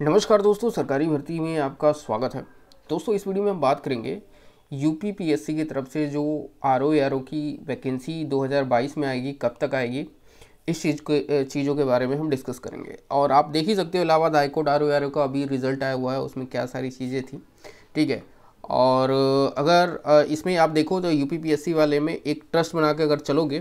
नमस्कार दोस्तों सरकारी भर्ती में आपका स्वागत है दोस्तों इस वीडियो में हम बात करेंगे यूपी पीएससी की तरफ से जो आर ओ आर ओ की वैकेंसी 2022 में आएगी कब तक आएगी इस चीज़ के चीज़ों के बारे में हम डिस्कस करेंगे और आप देख ही सकते हो Allahabad high court R O R O का अभी रिजल्ट आया हुआ है उसमें क्या सारी चीज़ें थी ठीक है और अगर इसमें आप देखो तो यू पीएससी वाले में एक ट्रस्ट बना के अगर चलोगे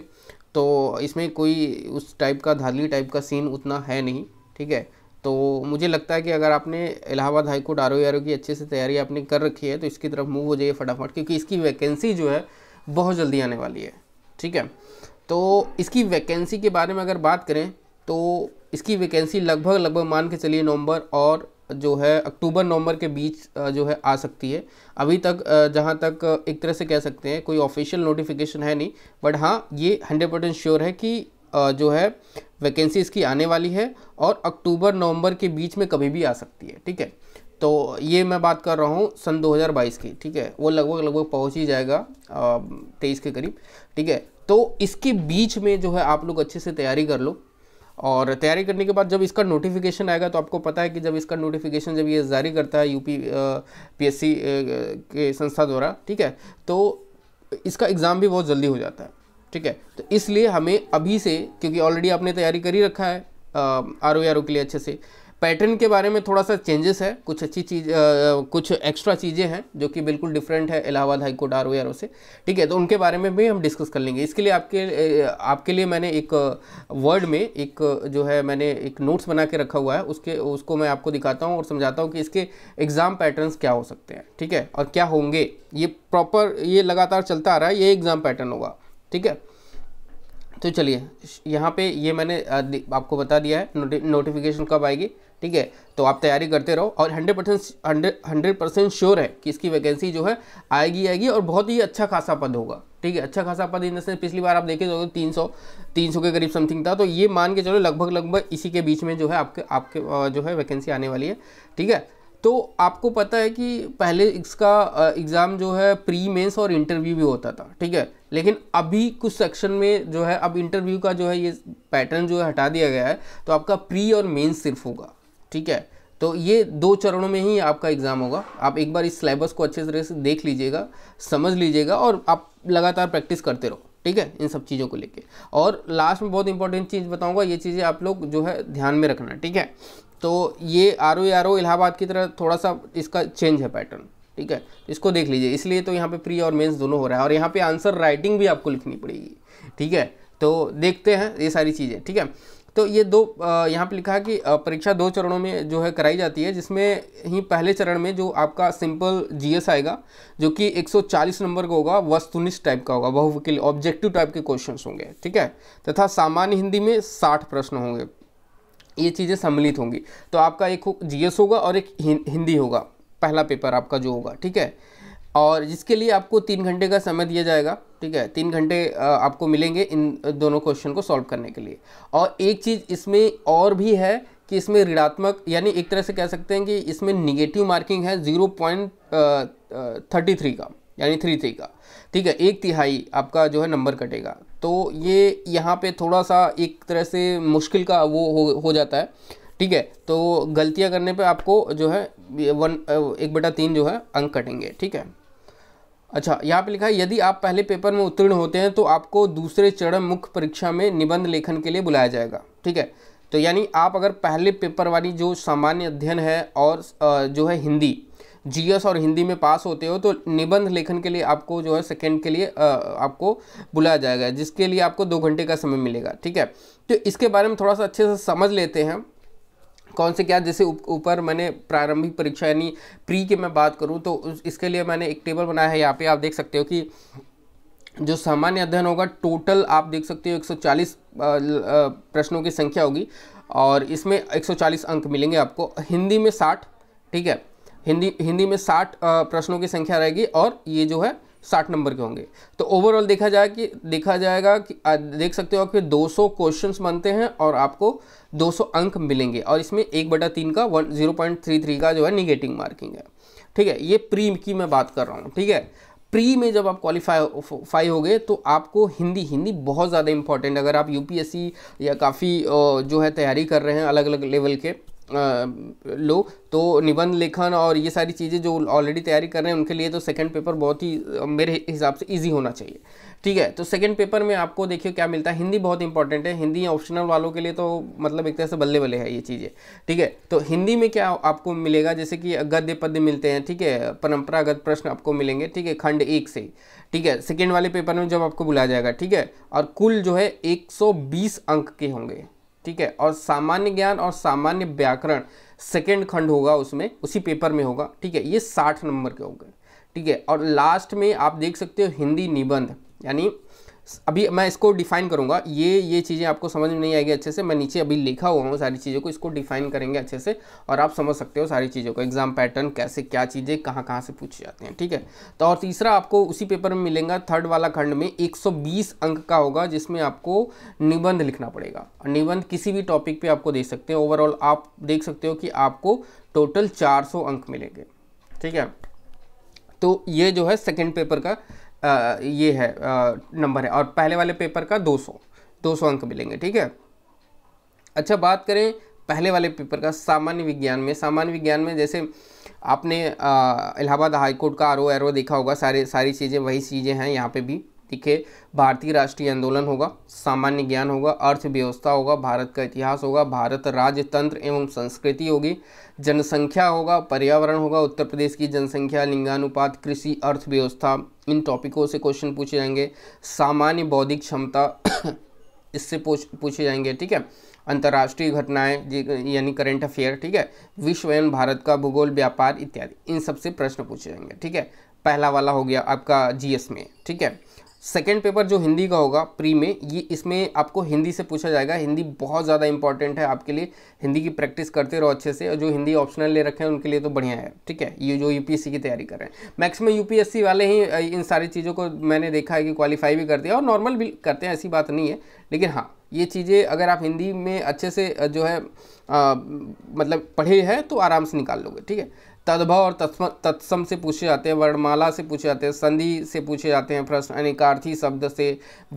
तो इसमें कोई उस टाइप का धारली टाइप का सीन उतना है नहीं ठीक है तो मुझे लगता है कि अगर आपने Allahabad R O R O की अच्छे से तैयारी आपने कर रखी है तो इसकी तरफ मूव हो जाइए फटाफट क्योंकि इसकी वैकेंसी जो है बहुत जल्दी आने वाली है ठीक है तो इसकी वैकेंसी के बारे में अगर बात करें तो इसकी वैकेंसी लगभग लगभग मान के चलिए नवंबर और जो है अक्टूबर नवंबर के बीच जो है आ सकती है अभी तक जहाँ तक एक तरह से कह सकते हैं कोई ऑफिशियल नोटिफिकेशन है नहीं बट हाँ ये हंड्रेड परसेंट श्योर है कि जो है वैकेंसी इसकी आने वाली है और अक्टूबर नवंबर के बीच में कभी भी आ सकती है ठीक है तो ये मैं बात कर रहा हूँ सन 2022 की ठीक है वो लगभग लगभग पहुँच ही जाएगा तेईस के करीब ठीक है तो इसके बीच में जो है आप लोग अच्छे से तैयारी कर लो और तैयारी करने के बाद जब इसका नोटिफिकेशन आएगा तो आपको पता है कि जब इसका नोटिफिकेशन जब ये जारी करता है यूपी पीएससी के संस्था द्वारा ठीक है तो इसका एग्ज़ाम भी बहुत जल्दी हो जाता है ठीक है तो इसलिए हमें अभी से क्योंकि ऑलरेडी आपने तैयारी कर ही रखा है आर ओ आर ओ के लिए अच्छे से पैटर्न के बारे में थोड़ा सा चेंजेस है कुछ अच्छी चीज आ, कुछ एक्स्ट्रा चीज़ें हैं जो कि बिल्कुल डिफरेंट है Allahabad high court R O से ठीक है तो उनके बारे में भी हम डिस्कस कर लेंगे इसके लिए आपके आपके लिए मैंने एक वर्ड में एक जो है मैंने एक नोट्स बना के रखा हुआ है उसके उसको मैं आपको दिखाता हूँ और समझाता हूँ कि इसके एग्ज़ाम पैटर्न क्या हो सकते हैं ठीक है और क्या होंगे ये प्रॉपर ये लगातार चलता आ रहा है ये एग्ज़ाम पैटर्न होगा ठीक है तो चलिए यहाँ पे ये मैंने आपको बता दिया है नोटि, नोटिफिकेशन कब आएगी ठीक है तो आप तैयारी करते रहो और 100 percent hundred hundred percent sure है कि इसकी वैकेंसी जो है आएगी आएगी और बहुत ही अच्छा खासा पद होगा ठीक है अच्छा खासा पद इन पिछली बार आप देखे तो तीन सौ तीन सौ के करीब समथिंग था तो ये मान के चलो लगभग लगभग इसी के बीच में जो है आपके आपके जो है वैकेंसी आने वाली है ठीक है तो आपको पता है कि पहले इसका एग्ज़ाम जो है प्री मेंस और इंटरव्यू भी होता था ठीक है लेकिन अभी कुछ सेक्शन में जो है अब इंटरव्यू का जो है ये पैटर्न जो है हटा दिया गया है तो आपका प्री और मेंस सिर्फ होगा ठीक है तो ये दो चरणों में ही आपका एग्ज़ाम होगा आप एक बार इस सिलेबस को अच्छे तरह से देख लीजिएगा समझ लीजिएगा और आप लगातार प्रैक्टिस करते रहो ठीक है इन सब चीज़ों को लेके और लास्ट में बहुत इंपॉर्टेंट चीज़ बताऊंगा ये चीज़ें आप लोग जो है ध्यान में रखना ठीक है तो ये R O R O Allahabad की तरह थोड़ा सा इसका चेंज है पैटर्न ठीक है इसको देख लीजिए इसलिए तो यहाँ पे प्री और मेंस दोनों हो रहा है और यहाँ पे आंसर राइटिंग भी आपको लिखनी पड़ेगी ठीक है तो देखते हैं ये सारी चीज़ें ठीक है तो ये दो यहाँ पे लिखा है कि परीक्षा दो चरणों में जो है कराई जाती है जिसमें ही पहले चरण में जो आपका सिंपल जीएस आएगा जो कि 140 नंबर का होगा वस्तुनिष्ठ टाइप का होगा बहुवकील ऑब्जेक्टिव टाइप के क्वेश्चंस होंगे ठीक है तथा सामान्य हिंदी में 60 प्रश्न होंगे ये चीज़ें सम्मिलित होंगी तो आपका एक हो, जीएस होगा और एक हिंदी होगा पहला पेपर आपका जो होगा ठीक है और जिसके लिए आपको तीन घंटे का समय दिया जाएगा ठीक है तीन घंटे आपको मिलेंगे इन दोनों क्वेश्चन को सॉल्व करने के लिए और एक चीज़ इसमें और भी है कि इसमें ऋणात्मक यानी एक तरह से कह सकते हैं कि इसमें निगेटिव मार्किंग है जीरो पॉइंट थर्टी थ्री का यानी थ्री थ्री का ठीक है एक तिहाई आपका जो है नंबर कटेगा तो ये यहाँ पे थोड़ा सा एक तरह से मुश्किल का वो हो, हो जाता है ठीक है तो गलतियाँ करने पे आपको जो है वन एक बटा तीन जो है अंक कटेंगे ठीक है अच्छा यहाँ पे लिखा है यदि आप पहले पेपर में उत्तीर्ण होते हैं तो आपको दूसरे चरण मुख्य परीक्षा में निबंध लेखन के लिए बुलाया जाएगा ठीक है तो यानी आप अगर पहले पेपर वाली जो सामान्य अध्ययन है और जो है हिंदी जीएस और हिंदी में पास होते हो तो निबंध लेखन के लिए आपको जो है सेकेंड के लिए आपको बुलाया जाएगा जिसके लिए आपको दो घंटे का समय मिलेगा ठीक है तो इसके बारे में थोड़ा सा अच्छे से समझ लेते हैं कौन से क्या जैसे ऊपर मैंने प्रारंभिक परीक्षा यानी प्री की मैं बात करूँ तो इसके लिए मैंने एक टेबल बनाया है यहाँ पे आप देख सकते हो कि जो सामान्य अध्ययन होगा टोटल आप देख सकते हो 140 प्रश्नों की संख्या होगी और इसमें 140 अंक मिलेंगे आपको हिंदी में 60 ठीक है हिंदी हिंदी में साठ प्रश्नों की संख्या रहेगी और ये जो है साठ नंबर के होंगे तो ओवरऑल देखा जाए कि देखा जाएगा कि देख सकते हो कि 200 क्वेश्चंस बनते हैं और आपको 200 अंक मिलेंगे और इसमें एक बटा तीन का one zero point three three का जो है निगेटिव मार्किंग है ठीक है ये प्री की मैं बात कर रहा हूँ ठीक है प्री में जब आप क्वालिफाई फाई हो गए तो आपको हिंदी हिंदी बहुत ज़्यादा इंपॉर्टेंट अगर आप यूपीएससी या काफ़ी जो है तैयारी कर रहे हैं अलग अलग लेवल के लो तो निबंध लेखन और ये सारी चीज़ें जो ऑलरेडी तैयारी कर रहे हैं उनके लिए तो सेकंड पेपर बहुत ही मेरे हिसाब से इजी होना चाहिए ठीक है तो सेकंड पेपर में आपको देखिए क्या मिलता है हिंदी बहुत इंपॉर्टेंट है हिंदी ऑप्शनल वालों के लिए तो मतलब एक तरह से बल्ले बल्ले है ये चीज़ें ठीक है तो हिंदी में क्या आपको मिलेगा जैसे कि गद्य पद्य मिलते हैं ठीक है परंपरागत प्रश्न आपको मिलेंगे ठीक है खंड एक से ठीक है सेकेंड वाले पेपर में जब आपको बुलाया जाएगा ठीक है और कुल जो है एक अंक के होंगे ठीक है और सामान्य ज्ञान और सामान्य व्याकरण सेकेंड खंड होगा उसमें उसी पेपर में होगा ठीक है ये साठ नंबर के होंगे ठीक है और लास्ट में आप देख सकते हो हिंदी निबंध यानी अभी मैं इसको डिफाइन करूँगा ये ये चीज़ें आपको समझ में नहीं आएगी अच्छे से मैं नीचे अभी लिखा हुआ हूँ सारी चीज़ों को इसको डिफाइन करेंगे अच्छे से और आप समझ सकते हो सारी चीज़ों को एग्जाम पैटर्न कैसे क्या चीज़ें कहाँ कहाँ से पूछे जाते हैं ठीक है तो और तीसरा आपको उसी पेपर में मिलेगा थर्ड वाला खंड में एक अंक का होगा जिसमें आपको निबंध लिखना पड़ेगा और निबंध किसी भी टॉपिक पर आपको दे सकते हैं ओवरऑल आप देख सकते हो कि आपको टोटल चार अंक मिलेंगे ठीक है तो ये जो है सेकेंड पेपर का ये है नंबर है और पहले वाले पेपर का 200 200 अंक मिलेंगे ठीक है अच्छा बात करें पहले वाले पेपर का सामान्य विज्ञान में सामान्य विज्ञान में जैसे आपने इलाहाबाद हाईकोर्ट का आर ओ देखा होगा सारे सारी चीज़ें वही चीज़ें हैं यहाँ पे भी ठीक है भारतीय राष्ट्रीय आंदोलन होगा सामान्य ज्ञान होगा अर्थव्यवस्था होगा भारत का इतिहास होगा भारत राजतंत्र एवं संस्कृति होगी जनसंख्या होगा पर्यावरण होगा उत्तर प्रदेश की जनसंख्या लिंगानुपात कृषि अर्थव्यवस्था इन टॉपिकों से क्वेश्चन पूछे जाएंगे सामान्य बौद्धिक क्षमता इससे पूछ पूछे जाएंगे ठीक है अंतर्राष्ट्रीय घटनाएं यानी करंट अफेयर ठीक है विश्व एवं भारत का भूगोल व्यापार इत्यादि इन सबसे प्रश्न पूछे जाएंगे ठीक है पहला वाला हो गया आपका जीएस में ठीक है सेकेंड पेपर जो हिंदी का होगा प्री में ये इसमें आपको हिंदी से पूछा जाएगा हिंदी बहुत ज़्यादा इंपॉर्टेंट है आपके लिए हिंदी की प्रैक्टिस करते रहो अच्छे से और जो हिंदी ऑप्शनल ले रखे हैं उनके लिए तो बढ़िया है ठीक है ये जो यूपीएससी की तैयारी कर रहे हैं मैक्सिमम यूपीएससी वाले ही इन सारी चीज़ों को मैंने देखा है कि क्वालिफाई भी करते हैं और नॉर्मल भी करते हैं ऐसी बात नहीं है लेकिन हाँ ये चीज़ें अगर आप हिंदी में अच्छे से जो है मतलब पढ़े हैं तो आराम से निकाल लोगे ठीक है तद्भव और तत्सम से पूछे जाते हैं वर्णमाला से पूछे जाते हैं संधि से पूछे जाते हैं प्रश्न अनेकार्थी शब्द से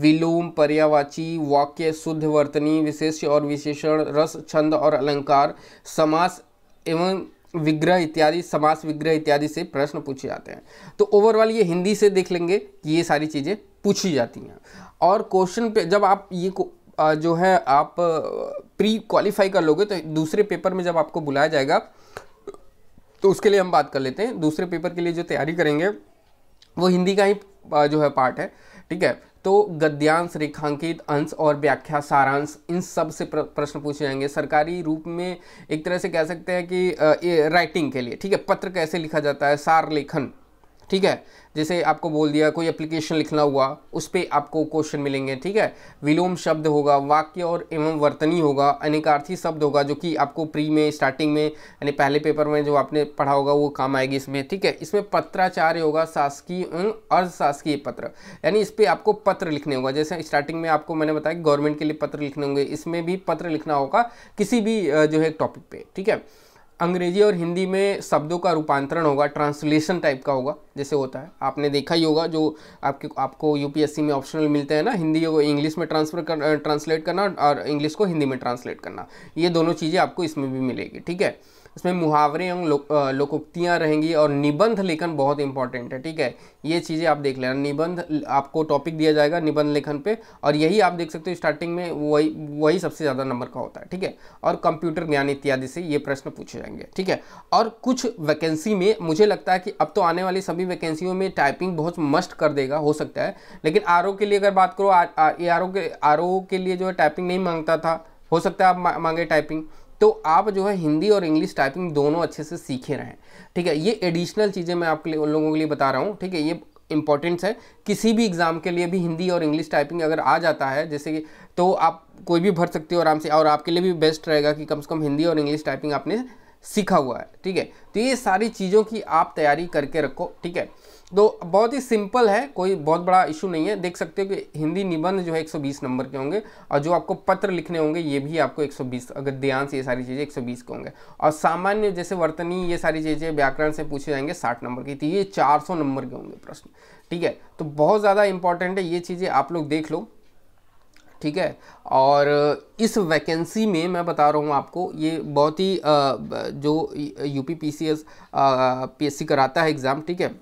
विलोम पर्यावाची वाक्य शुद्ध वर्तनी विशेष और विशेषण रस छंद और अलंकार समास एवं विग्रह इत्यादि समास विग्रह इत्यादि से प्रश्न पूछे जाते हैं तो ओवरऑल ये हिंदी से देख लेंगे कि ये सारी चीज़ें पूछी जाती हैं और क्वेश्चन पे जब आप ये जो है आप प्री क्वालिफाई कर लोगे तो दूसरे पेपर में जब आपको बुलाया जाएगा तो उसके लिए हम बात कर लेते हैं दूसरे पेपर के लिए जो तैयारी करेंगे वो हिंदी का ही जो है पार्ट है ठीक है तो गद्यांश रेखांकित अंश और व्याख्या सारांश इन सब से प्रश्न पूछे जाएंगे सरकारी रूप में एक तरह से कह सकते हैं कि राइटिंग के लिए ठीक है पत्र कैसे लिखा जाता है सार लेखन ठीक है जैसे आपको बोल दिया कोई एप्लीकेशन लिखना हुआ उस पर आपको क्वेश्चन मिलेंगे ठीक है विलोम शब्द होगा वाक्य और एवं वर्तनी होगा अनेकार्थी शब्द होगा जो कि आपको प्री में स्टार्टिंग में यानी पहले पेपर में जो आपने पढ़ा होगा वो काम आएगी इसमें ठीक है इसमें पत्राचार्य होगा शासकीय एवं अर्धशासकीय पत्र यानी इस पर आपको पत्र लिखने होगा जैसे स्टार्टिंग में आपको मैंने बताया गवर्नमेंट के लिए पत्र लिखने होंगे इसमें भी पत्र लिखना होगा किसी भी जो है टॉपिक पर ठीक है अंग्रेजी और हिंदी में शब्दों का रूपांतरण होगा ट्रांसलेशन टाइप का होगा जैसे होता है आपने देखा ही होगा जो आपके आपको यूपीएससी में ऑप्शनल मिलते हैं ना हिंदी को इंग्लिश में ट्रांसफर कर ट्रांसलेट करना और इंग्लिश को हिंदी में ट्रांसलेट करना ये दोनों चीज़ें आपको इसमें भी मिलेगी ठीक है इसमें मुहावरे एवं लो, लोकोक्तियाँ रहेंगी और निबंध लेखन बहुत इंपॉर्टेंट है ठीक है ये चीज़ें आप देख लेना निबंध आपको टॉपिक दिया जाएगा निबंध लेखन पे और यही आप देख सकते हो स्टार्टिंग में वही वही सबसे ज़्यादा नंबर का होता है ठीक है और कंप्यूटर ज्ञान इत्यादि से ये प्रश्न पूछे जाएंगे ठीक है और कुछ वैकेंसी में मुझे लगता है कि अब तो आने वाली सभी वैकेंसियों में टाइपिंग बहुत मस्ट कर देगा हो सकता है लेकिन आर के लिए अगर बात करो आर के आर के लिए जो है टाइपिंग नहीं मांगता था हो सकता है आप मांगे टाइपिंग तो आप जो है हिंदी और इंग्लिश टाइपिंग दोनों अच्छे से सीखे रहें ठीक है ये एडिशनल चीज़ें मैं आपके लिए उन लोगों के लिए बता रहा हूँ ठीक है ये इंपॉर्टेंट्स है किसी भी एग्ज़ाम के लिए भी हिंदी और इंग्लिश टाइपिंग अगर आ जाता है जैसे कि तो आप कोई भी भर सकते हो आराम से और आपके लिए भी बेस्ट रहेगा कि कम से कम हिंदी और इंग्लिश टाइपिंग आपने सीखा हुआ है ठीक है तो ये सारी चीज़ों की आप तैयारी करके रखो ठीक है तो बहुत ही सिंपल है कोई बहुत बड़ा इशू नहीं है देख सकते हो कि हिंदी निबंध जो है 120 नंबर के होंगे और जो आपको पत्र लिखने होंगे ये भी आपको 120 अगर ध्यान से ये सारी चीज़ें 120 के होंगे और सामान्य जैसे वर्तनी ये सारी चीज़ें व्याकरण से पूछे जाएंगे 60 नंबर की तो ये 400 नंबर के होंगे प्रश्न ठीक है तो बहुत ज़्यादा इंपॉर्टेंट है ये चीज़ें आप लोग देख लो ठीक है और इस वैकेंसी में मैं बता रहा हूँ आपको ये बहुत ही जो यूपी पीसीएस पीएससी कराता है एग्ज़ाम ठीक है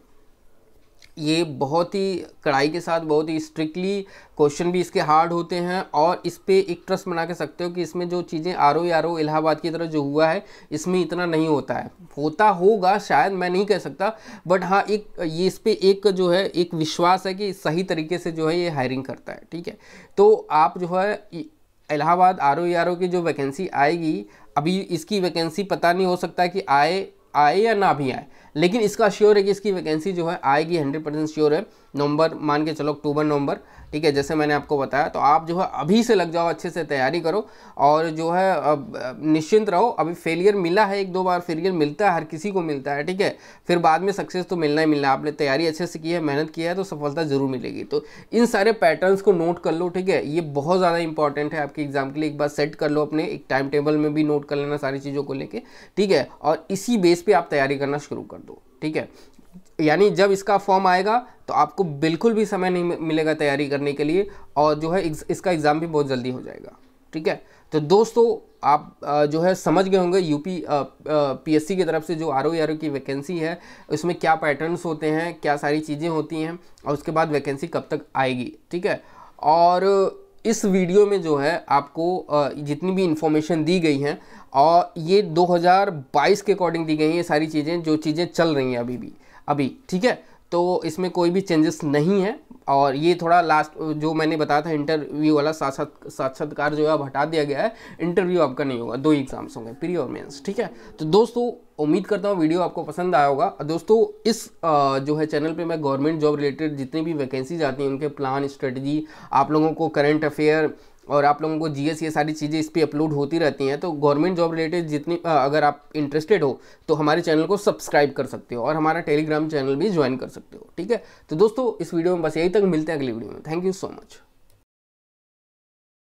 ये बहुत ही कड़ाई के साथ बहुत ही स्ट्रिक्टली क्वेश्चन भी इसके हार्ड होते हैं और इस पर एक ट्रस्ट बना के सकते हो कि इसमें जो चीज़ें R O R O Allahabad की तरह जो हुआ है इसमें इतना नहीं होता है होता होगा शायद मैं नहीं कह सकता बट हाँ एक ये इस पर एक जो है एक विश्वास है कि सही तरीके से जो है ये हायरिंग करता है ठीक है तो आप जो है इलाहाबाद आर ओ की जो वैकेंसी आएगी अभी इसकी वैकेंसी पता नहीं हो सकता कि आए आए या ना भी आए लेकिन इसका श्योर है कि इसकी वैकेंसी जो है आएगी हंड्रेड परसेंट श्योर है नवंबर मान के चलो अक्टूबर नवंबर ठीक है जैसे मैंने आपको बताया तो आप जो है अभी से लग जाओ अच्छे से तैयारी करो और जो है अब निश्चिंत रहो अभी फेलियर मिला है एक दो बार फेलियर मिलता है हर किसी को मिलता है ठीक है फिर बाद में सक्सेस तो मिलना ही मिलना आपने तैयारी अच्छे से की है मेहनत की है तो सफलता ज़रूर मिलेगी तो इन सारे पैटर्न्स को नोट कर लो ठीक है ये बहुत ज़्यादा इंपॉर्टेंट है आपके एग्जाम के लिए एक बार सेट कर लो अपने एक टाइम टेबल में भी नोट कर लेना सारी चीज़ों को लेकर ठीक है और इसी बेस पर आप तैयारी करना शुरू कर दो ठीक है यानी जब इसका फॉर्म आएगा तो आपको बिल्कुल भी समय नहीं मिलेगा तैयारी करने के लिए और जो है इसका एग्ज़ाम भी बहुत जल्दी हो जाएगा ठीक है तो दोस्तों आप जो है समझ गए होंगे यूपी पीएससी की तरफ से जो आर ओ की वैकेंसी है उसमें क्या पैटर्न्स होते हैं क्या सारी चीज़ें होती हैं और उसके बाद वैकेंसी कब तक आएगी ठीक है और इस वीडियो में जो है आपको जितनी भी इन्फॉर्मेशन दी गई हैं और ये 2022 के अकॉर्डिंग दी गई हैं ये सारी चीज़ें जो चीज़ें चल रही हैं अभी भी अभी ठीक है तो इसमें कोई भी चेंजेस नहीं है और ये थोड़ा लास्ट जो मैंने बताया था इंटरव्यू वाला साक्षात साक्षात्कार जो है अब हटा दिया गया है इंटरव्यू आपका नहीं होगा दो एग्जाम्स होंगे प्री और मेंस ठीक है तो दोस्तों उम्मीद करता हूँ वीडियो आपको पसंद आया होगा दोस्तों इस जो है चैनल पे मैं गवर्नमेंट जॉब रिलेटेड जितनी भी वैकेंसीज आती हैं उनके प्लान स्ट्रेटजी आप लोगों को करंट अफेयर और आप लोगों को जीएस ये सारी चीज़ें इस पर अपलोड होती रहती हैं तो गवर्नमेंट जॉब रिलेटेड जितनी अगर आप इंटरेस्टेड हो तो हमारे चैनल को सब्सक्राइब कर सकते हो और हमारा टेलीग्राम चैनल भी ज्वाइन कर सकते हो ठीक है तो दोस्तों इस वीडियो में बस यही तक मिलते हैं अगली वीडियो में थैंक यू सो मच